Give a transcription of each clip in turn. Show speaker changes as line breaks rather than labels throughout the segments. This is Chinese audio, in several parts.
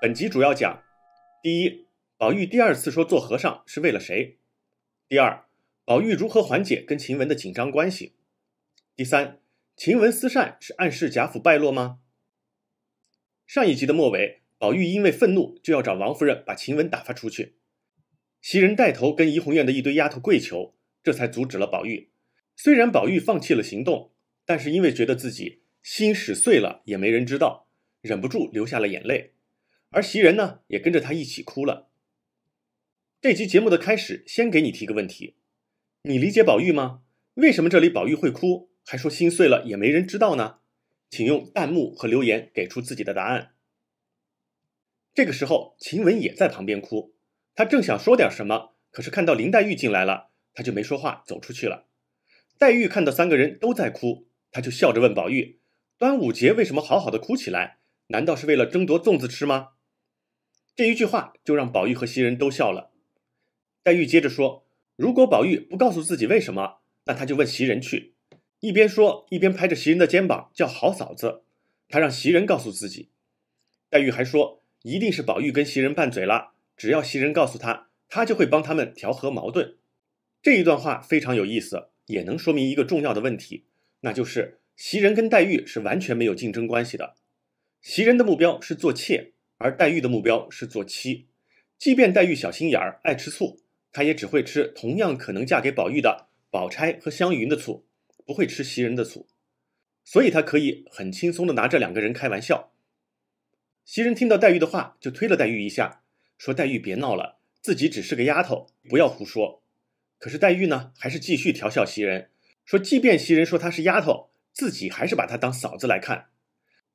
本集主要讲：第一，宝玉第二次说做和尚是为了谁；第二，宝玉如何缓解跟晴雯的紧张关系；第三，晴雯私善是暗示贾府败落吗？上一集的末尾，宝玉因为愤怒就要找王夫人把晴雯打发出去，袭人带头跟怡红院的一堆丫头跪求，这才阻止了宝玉。虽然宝玉放弃了行动，但是因为觉得自己心使碎了也没人知道，忍不住流下了眼泪。而袭人呢，也跟着他一起哭了。这期节目的开始，先给你提个问题：你理解宝玉吗？为什么这里宝玉会哭，还说心碎了也没人知道呢？请用弹幕和留言给出自己的答案。这个时候，晴雯也在旁边哭，她正想说点什么，可是看到林黛玉进来了，她就没说话，走出去了。黛玉看到三个人都在哭，她就笑着问宝玉：“端午节为什么好好的哭起来？难道是为了争夺粽子吃吗？”这一句话就让宝玉和袭人都笑了。黛玉接着说：“如果宝玉不告诉自己为什么，那他就问袭人去。”一边说一边拍着袭人的肩膀叫“好嫂子”，他让袭人告诉自己。黛玉还说：“一定是宝玉跟袭人拌嘴了，只要袭人告诉他，他就会帮他们调和矛盾。”这一段话非常有意思，也能说明一个重要的问题，那就是袭人跟黛玉是完全没有竞争关系的。袭人的目标是做妾。而黛玉的目标是做妻，即便黛玉小心眼儿、爱吃醋，她也只会吃同样可能嫁给宝玉的宝钗和湘云的醋，不会吃袭人的醋，所以她可以很轻松地拿这两个人开玩笑。袭人听到黛玉的话，就推了黛玉一下，说：“黛玉别闹了，自己只是个丫头，不要胡说。”可是黛玉呢，还是继续调笑袭人，说：“即便袭人说她是丫头，自己还是把她当嫂子来看。”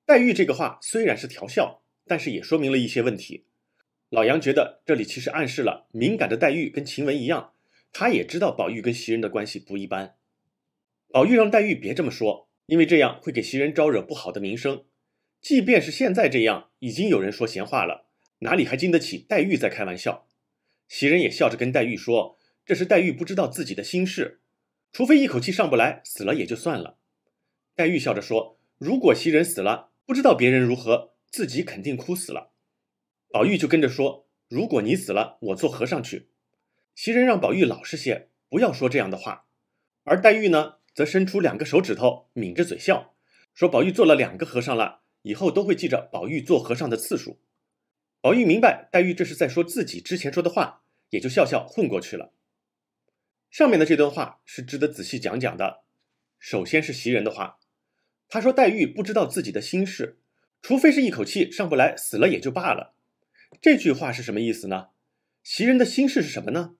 黛玉这个话虽然是调笑。但是也说明了一些问题。老杨觉得这里其实暗示了敏感的黛玉跟晴雯一样，她也知道宝玉跟袭人的关系不一般。宝玉让黛玉别这么说，因为这样会给袭人招惹不好的名声。即便是现在这样，已经有人说闲话了，哪里还经得起黛玉在开玩笑？袭人也笑着跟黛玉说：“这是黛玉不知道自己的心事，除非一口气上不来死了也就算了。”黛玉笑着说：“如果袭人死了，不知道别人如何。”自己肯定哭死了，宝玉就跟着说：“如果你死了，我做和尚去。”袭人让宝玉老实些，不要说这样的话。而黛玉呢，则伸出两个手指头，抿着嘴笑，说：“宝玉做了两个和尚了，以后都会记着宝玉做和尚的次数。”宝玉明白黛玉这是在说自己之前说的话，也就笑笑混过去了。上面的这段话是值得仔细讲讲的。首先是袭人的话，她说黛玉不知道自己的心事。除非是一口气上不来，死了也就罢了。这句话是什么意思呢？袭人的心事是什么呢？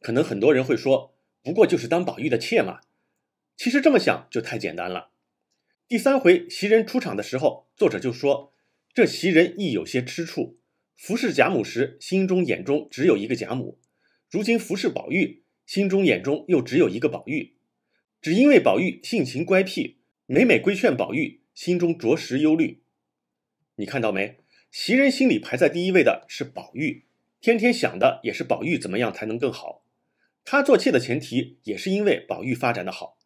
可能很多人会说，不过就是当宝玉的妾嘛。其实这么想就太简单了。第三回袭人出场的时候，作者就说：“这袭人亦有些吃醋，服侍贾母时，心中眼中只有一个贾母；如今服侍宝玉，心中眼中又只有一个宝玉。只因为宝玉性情乖僻，每每规劝宝玉。”心中着实忧虑，你看到没？袭人心里排在第一位的是宝玉，天天想的也是宝玉怎么样才能更好。他做妾的前提也是因为宝玉发展的好。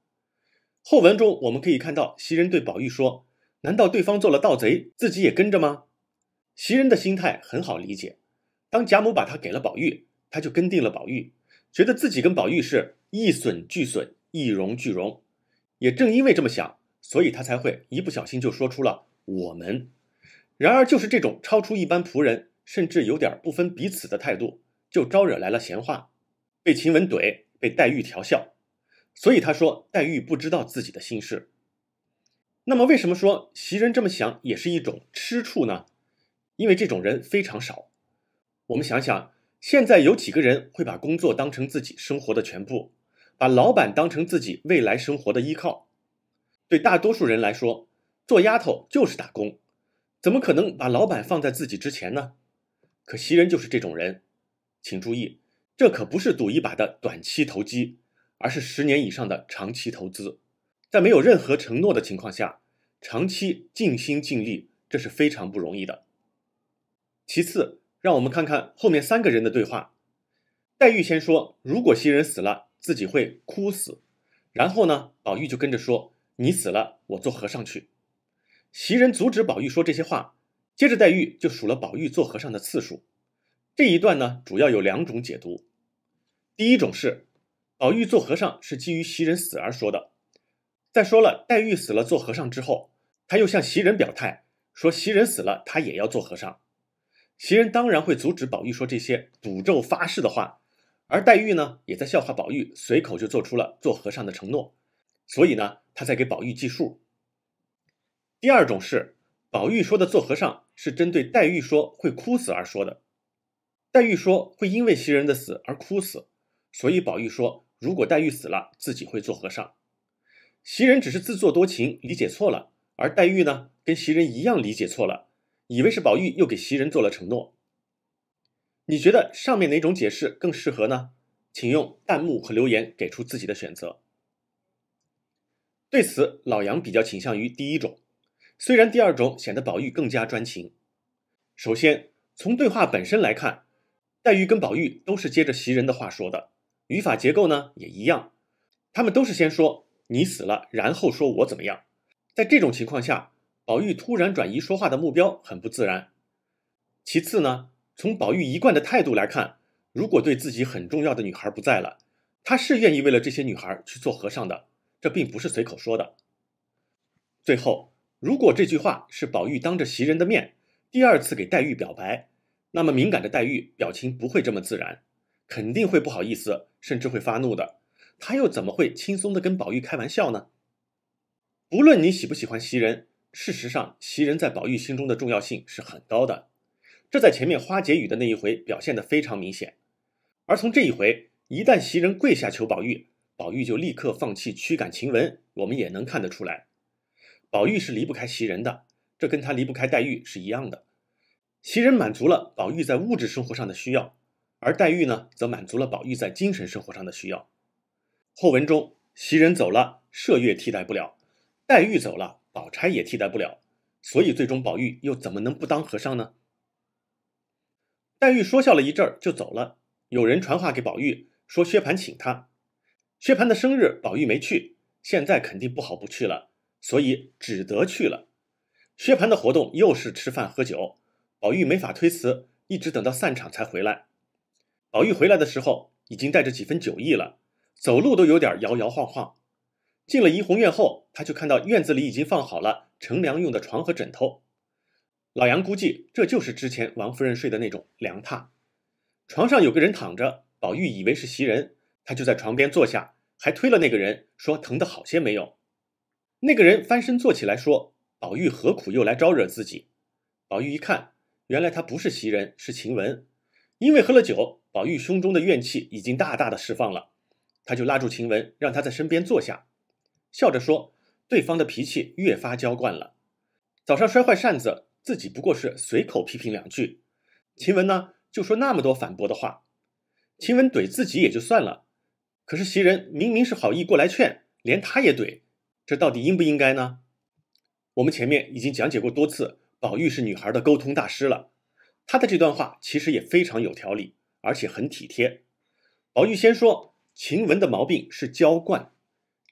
后文中我们可以看到，袭人对宝玉说：“难道对方做了盗贼，自己也跟着吗？”袭人的心态很好理解。当贾母把她给了宝玉，她就跟定了宝玉，觉得自己跟宝玉是一损俱损，一荣俱荣。也正因为这么想。所以他才会一不小心就说出了我们。然而，就是这种超出一般仆人，甚至有点不分彼此的态度，就招惹来了闲话，被秦雯怼，被黛玉调笑。所以他说黛玉不知道自己的心事。那么，为什么说袭人这么想也是一种吃醋呢？因为这种人非常少。我们想想，现在有几个人会把工作当成自己生活的全部，把老板当成自己未来生活的依靠？对大多数人来说，做丫头就是打工，怎么可能把老板放在自己之前呢？可袭人就是这种人。请注意，这可不是赌一把的短期投机，而是十年以上的长期投资。在没有任何承诺的情况下，长期尽心尽力，这是非常不容易的。其次，让我们看看后面三个人的对话。黛玉先说：“如果袭人死了，自己会哭死。”然后呢，宝玉就跟着说。你死了，我做和尚去。袭人阻止宝玉说这些话，接着黛玉就数了宝玉做和尚的次数。这一段呢，主要有两种解读：第一种是，宝玉做和尚是基于袭人死而说的。再说了，黛玉死了做和尚之后，他又向袭人表态说袭人死了，他也要做和尚。袭人当然会阻止宝玉说这些赌咒发誓的话，而黛玉呢，也在笑话宝玉随口就做出了做和尚的承诺，所以呢。他在给宝玉计数。第二种是，宝玉说的做和尚是针对黛玉说会哭死而说的。黛玉说会因为袭人的死而哭死，所以宝玉说如果黛玉死了，自己会做和尚。袭人只是自作多情，理解错了，而黛玉呢，跟袭人一样理解错了，以为是宝玉又给袭人做了承诺。你觉得上面哪种解释更适合呢？请用弹幕和留言给出自己的选择。对此，老杨比较倾向于第一种，虽然第二种显得宝玉更加专情。首先，从对话本身来看，黛玉跟宝玉都是接着袭人的话说的，语法结构呢也一样，他们都是先说你死了，然后说我怎么样。在这种情况下，宝玉突然转移说话的目标，很不自然。其次呢，从宝玉一贯的态度来看，如果对自己很重要的女孩不在了，他是愿意为了这些女孩去做和尚的。这并不是随口说的。最后，如果这句话是宝玉当着袭人的面第二次给黛玉表白，那么敏感的黛玉表情不会这么自然，肯定会不好意思，甚至会发怒的。她又怎么会轻松的跟宝玉开玩笑呢？不论你喜不喜欢袭人，事实上袭人在宝玉心中的重要性是很高的，这在前面花解语的那一回表现的非常明显。而从这一回，一旦袭人跪下求宝玉，宝玉就立刻放弃驱赶晴雯，我们也能看得出来，宝玉是离不开袭人的，这跟他离不开黛玉是一样的。袭人满足了宝玉在物质生活上的需要，而黛玉呢，则满足了宝玉在精神生活上的需要。后文中袭人走了，麝月替代不了；黛玉走了，宝钗也替代不了。所以最终，宝玉又怎么能不当和尚呢？黛玉说笑了一阵儿就走了，有人传话给宝玉说薛蟠请他。薛蟠的生日，宝玉没去，现在肯定不好不去了，所以只得去了。薛蟠的活动又是吃饭喝酒，宝玉没法推辞，一直等到散场才回来。宝玉回来的时候已经带着几分酒意了，走路都有点摇摇晃晃。进了怡红院后，他就看到院子里已经放好了乘凉用的床和枕头。老杨估计这就是之前王夫人睡的那种凉榻。床上有个人躺着，宝玉以为是袭人，他就在床边坐下。还推了那个人，说疼得好些没有？那个人翻身坐起来，说：“宝玉何苦又来招惹自己？”宝玉一看，原来他不是袭人，是晴雯。因为喝了酒，宝玉胸中的怨气已经大大的释放了，他就拉住晴雯，让她在身边坐下，笑着说：“对方的脾气越发娇惯了。早上摔坏扇子，自己不过是随口批评两句，晴雯呢，就说那么多反驳的话。晴雯怼自己也就算了。”可是袭人明明是好意过来劝，连她也怼，这到底应不应该呢？我们前面已经讲解过多次，宝玉是女孩的沟通大师了，他的这段话其实也非常有条理，而且很体贴。宝玉先说晴雯的毛病是娇惯，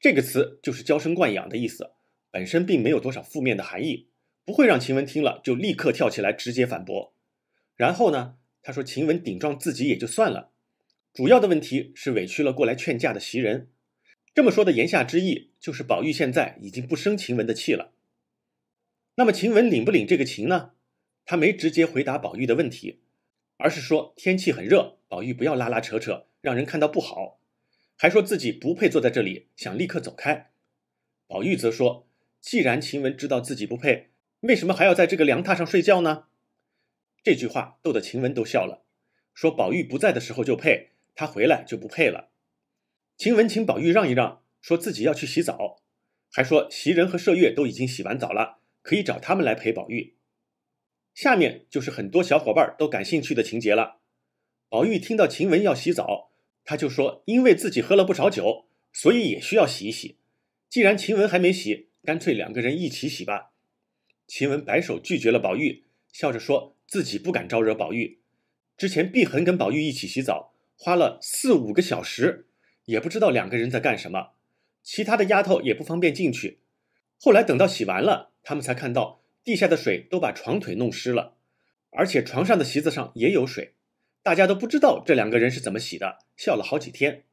这个词就是娇生惯养的意思，本身并没有多少负面的含义，不会让晴雯听了就立刻跳起来直接反驳。然后呢，他说晴雯顶撞自己也就算了。主要的问题是委屈了过来劝架的袭人。这么说的言下之意就是，宝玉现在已经不生晴雯的气了。那么晴雯领不领这个情呢？她没直接回答宝玉的问题，而是说天气很热，宝玉不要拉拉扯扯，让人看到不好。还说自己不配坐在这里，想立刻走开。宝玉则说，既然晴雯知道自己不配，为什么还要在这个凉榻上睡觉呢？这句话逗得晴雯都笑了，说宝玉不在的时候就配。他回来就不配了。晴雯请宝玉让一让，说自己要去洗澡，还说袭人和麝月都已经洗完澡了，可以找他们来陪宝玉。下面就是很多小伙伴都感兴趣的情节了。宝玉听到晴雯要洗澡，他就说因为自己喝了不少酒，所以也需要洗一洗。既然晴雯还没洗，干脆两个人一起洗吧。晴雯摆手拒绝了宝玉，笑着说自己不敢招惹宝玉。之前碧痕跟宝玉一起洗澡。花了四五个小时，也不知道两个人在干什么，其他的丫头也不方便进去。后来等到洗完了，他们才看到地下的水都把床腿弄湿了，而且床上的席子上也有水，大家都不知道这两个人是怎么洗的，笑了好几天。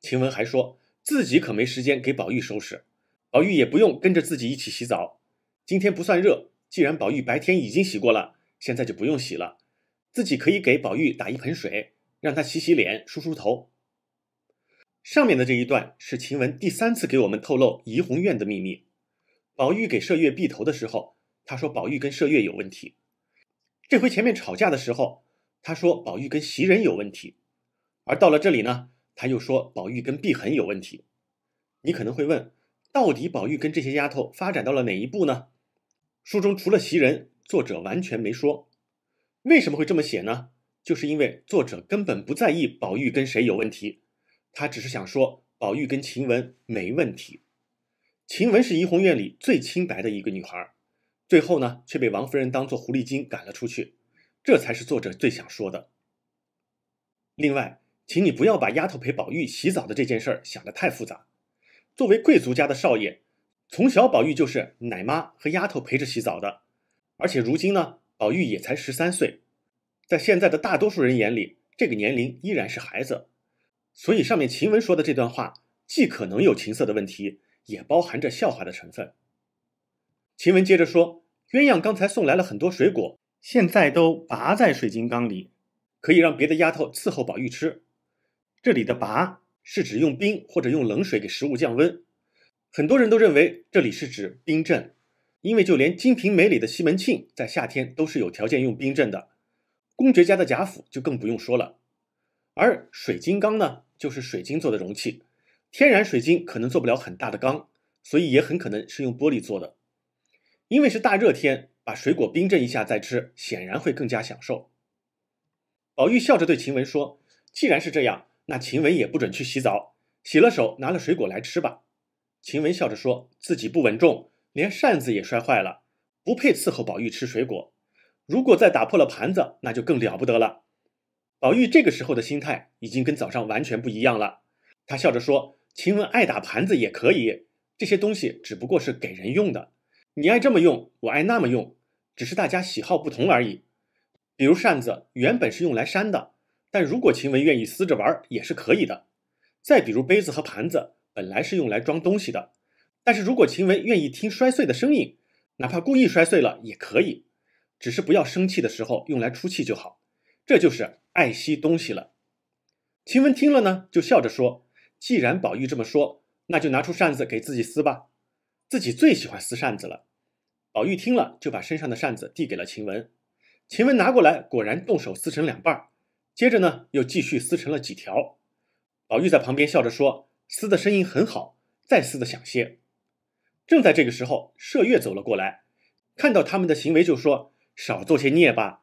晴雯还说自己可没时间给宝玉收拾，宝玉也不用跟着自己一起洗澡。今天不算热，既然宝玉白天已经洗过了，现在就不用洗了，自己可以给宝玉打一盆水。让他洗洗脸、梳梳头。上面的这一段是晴雯第三次给我们透露怡红院的秘密。宝玉给麝月闭头的时候，他说宝玉跟麝月有问题；这回前面吵架的时候，他说宝玉跟袭人有问题；而到了这里呢，他又说宝玉跟碧痕有问题。你可能会问，到底宝玉跟这些丫头发展到了哪一步呢？书中除了袭人，作者完全没说。为什么会这么写呢？就是因为作者根本不在意宝玉跟谁有问题，他只是想说宝玉跟晴雯没问题。晴雯是怡红院里最清白的一个女孩，最后呢却被王夫人当做狐狸精赶了出去，这才是作者最想说的。另外，请你不要把丫头陪宝玉洗澡的这件事儿想得太复杂。作为贵族家的少爷，从小宝玉就是奶妈和丫头陪着洗澡的，而且如今呢，宝玉也才十三岁。在现在的大多数人眼里，这个年龄依然是孩子，所以上面晴雯说的这段话，既可能有情色的问题，也包含着笑话的成分。秦雯接着说，鸳鸯刚才送来了很多水果，现在都拔在水晶缸里，可以让别的丫头伺候宝玉吃。这里的“拔”是指用冰或者用冷水给食物降温，很多人都认为这里是指冰镇，因为就连《金瓶梅》里的西门庆在夏天都是有条件用冰镇的。公爵家的贾府就更不用说了，而水晶缸呢，就是水晶做的容器。天然水晶可能做不了很大的缸，所以也很可能是用玻璃做的。因为是大热天，把水果冰镇一下再吃，显然会更加享受。宝玉笑着对晴雯说：“既然是这样，那晴雯也不准去洗澡，洗了手拿了水果来吃吧。”晴雯笑着说自己不稳重，连扇子也摔坏了，不配伺候宝玉吃水果。如果再打破了盘子，那就更了不得了。宝玉这个时候的心态已经跟早上完全不一样了。他笑着说：“晴雯爱打盘子也可以，这些东西只不过是给人用的。你爱这么用，我爱那么用，只是大家喜好不同而已。比如扇子原本是用来扇的，但如果晴雯愿意撕着玩，也是可以的。再比如杯子和盘子本来是用来装东西的，但是如果晴雯愿意听摔碎的声音，哪怕故意摔碎了也可以。”只是不要生气的时候用来出气就好，这就是爱惜东西了。晴雯听了呢，就笑着说：“既然宝玉这么说，那就拿出扇子给自己撕吧，自己最喜欢撕扇子了。”宝玉听了就把身上的扇子递给了晴雯，晴雯拿过来果然动手撕成两半接着呢又继续撕成了几条。宝玉在旁边笑着说：“撕的声音很好，再撕的响些。”正在这个时候，麝月走了过来，看到他们的行为就说。少做些孽吧，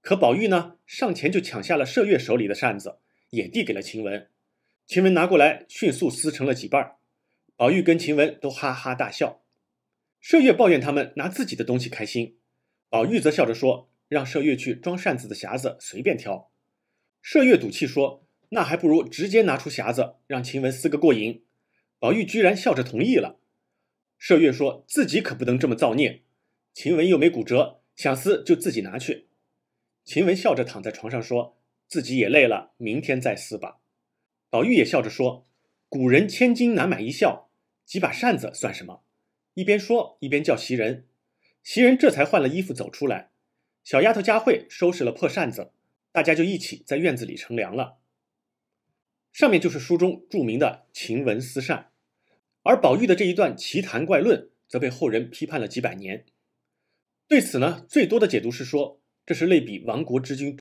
可宝玉呢？上前就抢下了麝月手里的扇子，也递给了晴雯。晴雯拿过来，迅速撕成了几半宝玉跟晴雯都哈哈大笑。麝月抱怨他们拿自己的东西开心。宝玉则笑着说：“让麝月去装扇子的匣子，随便挑。”麝月赌气说：“那还不如直接拿出匣子，让晴雯撕个过瘾。”宝玉居然笑着同意了。麝月说自己可不能这么造孽，晴雯又没骨折。想撕就自己拿去。晴雯笑着躺在床上，说自己也累了，明天再撕吧。宝玉也笑着说：“古人千金难买一笑，几把扇子算什么？”一边说一边叫袭人。袭人这才换了衣服走出来。小丫头佳慧收拾了破扇子，大家就一起在院子里乘凉了。上面就是书中著名的晴雯撕扇，而宝玉的这一段奇谈怪论，则被后人批判了几百年。对此呢，最多的解读是说，这是类比亡国之君，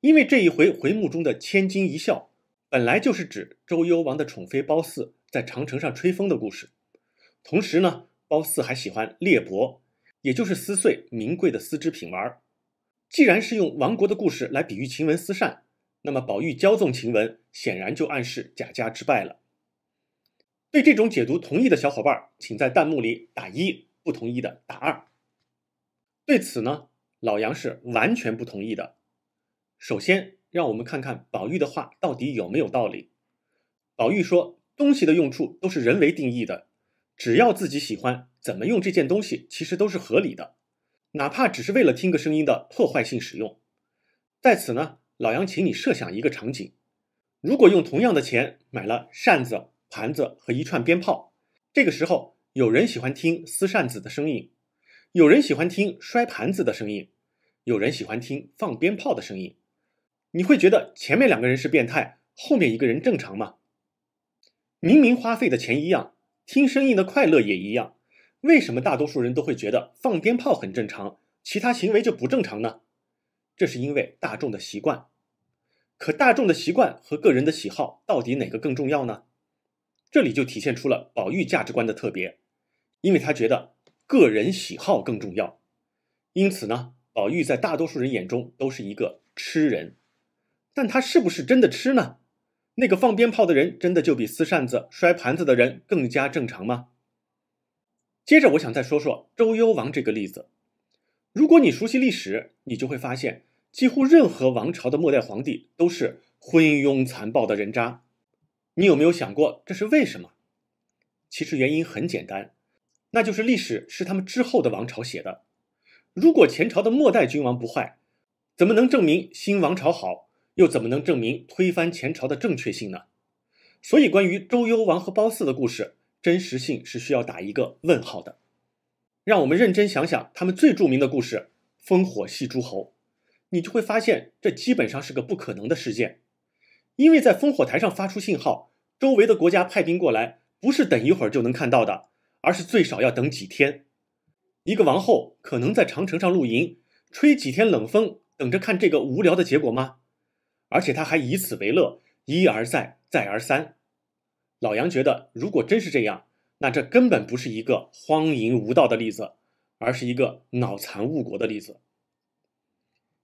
因为这一回回目中的“千金一笑”，本来就是指周幽王的宠妃褒姒在长城上吹风的故事。同时呢，褒姒还喜欢裂帛，也就是撕碎名贵的丝织品玩儿。既然是用亡国的故事来比喻晴雯思扇，那么宝玉骄纵晴雯，显然就暗示贾家之败了。对这种解读同意的小伙伴，请在弹幕里打一；不同意的打二。对此呢，老杨是完全不同意的。首先，让我们看看宝玉的话到底有没有道理。宝玉说：“东西的用处都是人为定义的，只要自己喜欢怎么用这件东西，其实都是合理的，哪怕只是为了听个声音的破坏性使用。”在此呢，老杨，请你设想一个场景：如果用同样的钱买了扇子、盘子和一串鞭炮，这个时候有人喜欢听撕扇子的声音。有人喜欢听摔盘子的声音，有人喜欢听放鞭炮的声音。你会觉得前面两个人是变态，后面一个人正常吗？明明花费的钱一样，听声音的快乐也一样，为什么大多数人都会觉得放鞭炮很正常，其他行为就不正常呢？这是因为大众的习惯。可大众的习惯和个人的喜好到底哪个更重要呢？这里就体现出了宝玉价值观的特别，因为他觉得。个人喜好更重要，因此呢，宝玉在大多数人眼中都是一个吃人，但他是不是真的吃呢？那个放鞭炮的人真的就比撕扇子、摔盘子的人更加正常吗？接着，我想再说说周幽王这个例子。如果你熟悉历史，你就会发现，几乎任何王朝的末代皇帝都是昏庸残暴的人渣。你有没有想过这是为什么？其实原因很简单。那就是历史是他们之后的王朝写的。如果前朝的末代君王不坏，怎么能证明新王朝好？又怎么能证明推翻前朝的正确性呢？所以，关于周幽王和褒姒的故事真实性是需要打一个问号的。让我们认真想想，他们最著名的故事“烽火戏诸侯”，你就会发现这基本上是个不可能的事件，因为在烽火台上发出信号，周围的国家派兵过来，不是等一会儿就能看到的。而是最少要等几天，一个王后可能在长城上露营，吹几天冷风，等着看这个无聊的结果吗？而且他还以此为乐，一而再，再而三。老杨觉得，如果真是这样，那这根本不是一个荒淫无道的例子，而是一个脑残误国的例子。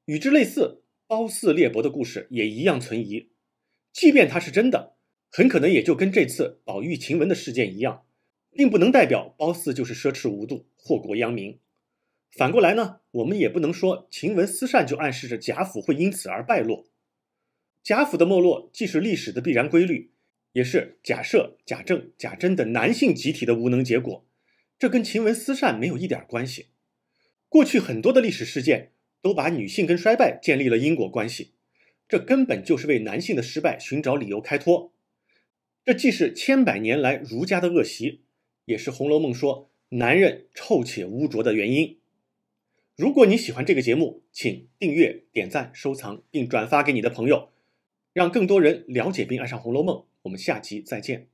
与之类似，褒姒猎帛的故事也一样存疑。即便它是真的，很可能也就跟这次宝玉晴雯的事件一样。并不能代表褒姒就是奢侈无度、祸国殃民。反过来呢，我们也不能说晴雯私善就暗示着贾府会因此而败落。贾府的没落既是历史的必然规律，也是贾赦、贾政、贾珍等男性集体的无能结果，这跟晴雯私善没有一点关系。过去很多的历史事件都把女性跟衰败建立了因果关系，这根本就是为男性的失败寻找理由开脱。这既是千百年来儒家的恶习。也是《红楼梦》说男人臭且污浊的原因。如果你喜欢这个节目，请订阅、点赞、收藏并转发给你的朋友，让更多人了解并爱上《红楼梦》。我们下期再见。